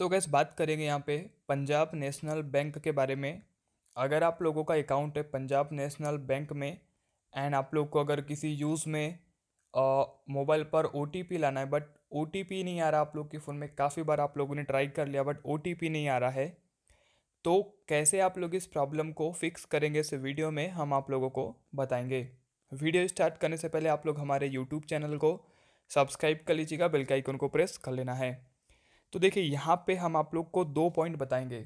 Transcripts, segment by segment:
सो gas बात करेंगे यहाँ पे पंजाब नेशनल बैंक के बारे में अगर आप लोगों का अकाउंट है पंजाब नेशनल बैंक में एंड आप लोग को अगर किसी यूज़ में मोबाइल पर ओ लाना है बट ओ नहीं आ रहा आप लोग के फ़ोन में काफ़ी बार आप लोगों ने ट्राई कर लिया बट ओ नहीं आ रहा है तो कैसे आप लोग इस प्रॉब्लम को फिक्स करेंगे इस वीडियो में हम आप लोगों को बताएंगे वीडियो स्टार्ट करने से पहले आप लोग हमारे यूट्यूब चैनल को सब्सक्राइब कर लीजिएगा बेल का आइकन को प्रेस कर लेना है तो देखिए यहाँ पे हम आप लोग को दो पॉइंट बताएंगे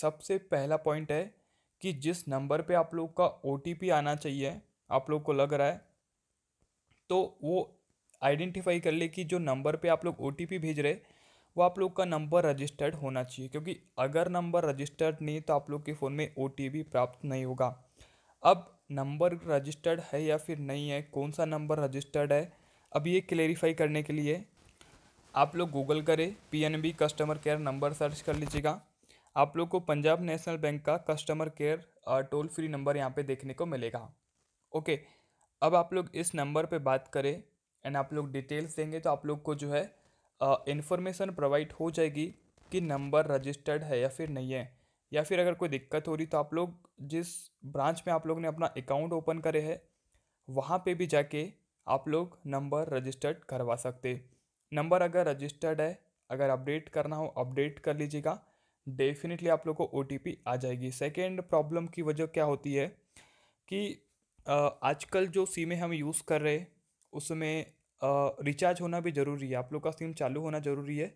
सबसे पहला पॉइंट है कि जिस नंबर पे आप लोग का ओ आना चाहिए आप लोग को लग रहा है तो वो आइडेंटिफाई कर ले कि जो नंबर पे आप लोग ओ भेज रहे वो आप लोग का नंबर रजिस्टर्ड होना चाहिए क्योंकि अगर नंबर रजिस्टर्ड नहीं तो आप लोग के फ़ोन में ओ प्राप्त नहीं होगा अब नंबर रजिस्टर्ड है या फिर नहीं है कौन सा नंबर रजिस्टर्ड है अब ये क्लेरिफाई करने के लिए आप लोग गूगल करें PNB customer care number search कर लीजिएगा आप लोग को पंजाब नेशनल बैंक का customer care toll free number यहाँ पे देखने को मिलेगा ओके अब आप लोग इस नंबर पे बात करें एंड आप लोग डिटेल्स देंगे तो आप लोग को जो है इन्फॉर्मेशन प्रोवाइड हो जाएगी कि नंबर रजिस्टर्ड है या फिर नहीं है या फिर अगर कोई दिक्कत हो रही तो आप लोग जिस ब्रांच में आप लोग ने अपना अकाउंट ओपन करे है वहाँ पे भी जाके आप लोग नंबर रजिस्टर्ड करवा सकते नंबर अगर रजिस्टर्ड है अगर अपडेट करना हो अपडेट कर लीजिएगा डेफिनेटली आप लोग को ओ आ जाएगी सेकेंड प्रॉब्लम की वजह क्या होती है कि आजकल जो सिमें हम यूज़ कर रहे उसमें रिचार्ज होना भी ज़रूरी है आप लोग का सिम चालू होना ज़रूरी है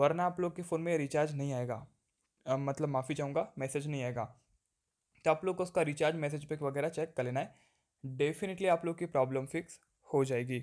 वरना आप लोग के फ़ोन में रिचार्ज नहीं आएगा आ, मतलब माफ़ी चाहूँगा मैसेज नहीं आएगा तो आप लोग को उसका रिचार्ज मैसेज पैक वगैरह चेक कर लेना है डेफिनेटली आप लोग की प्रॉब्लम फिक्स हो जाएगी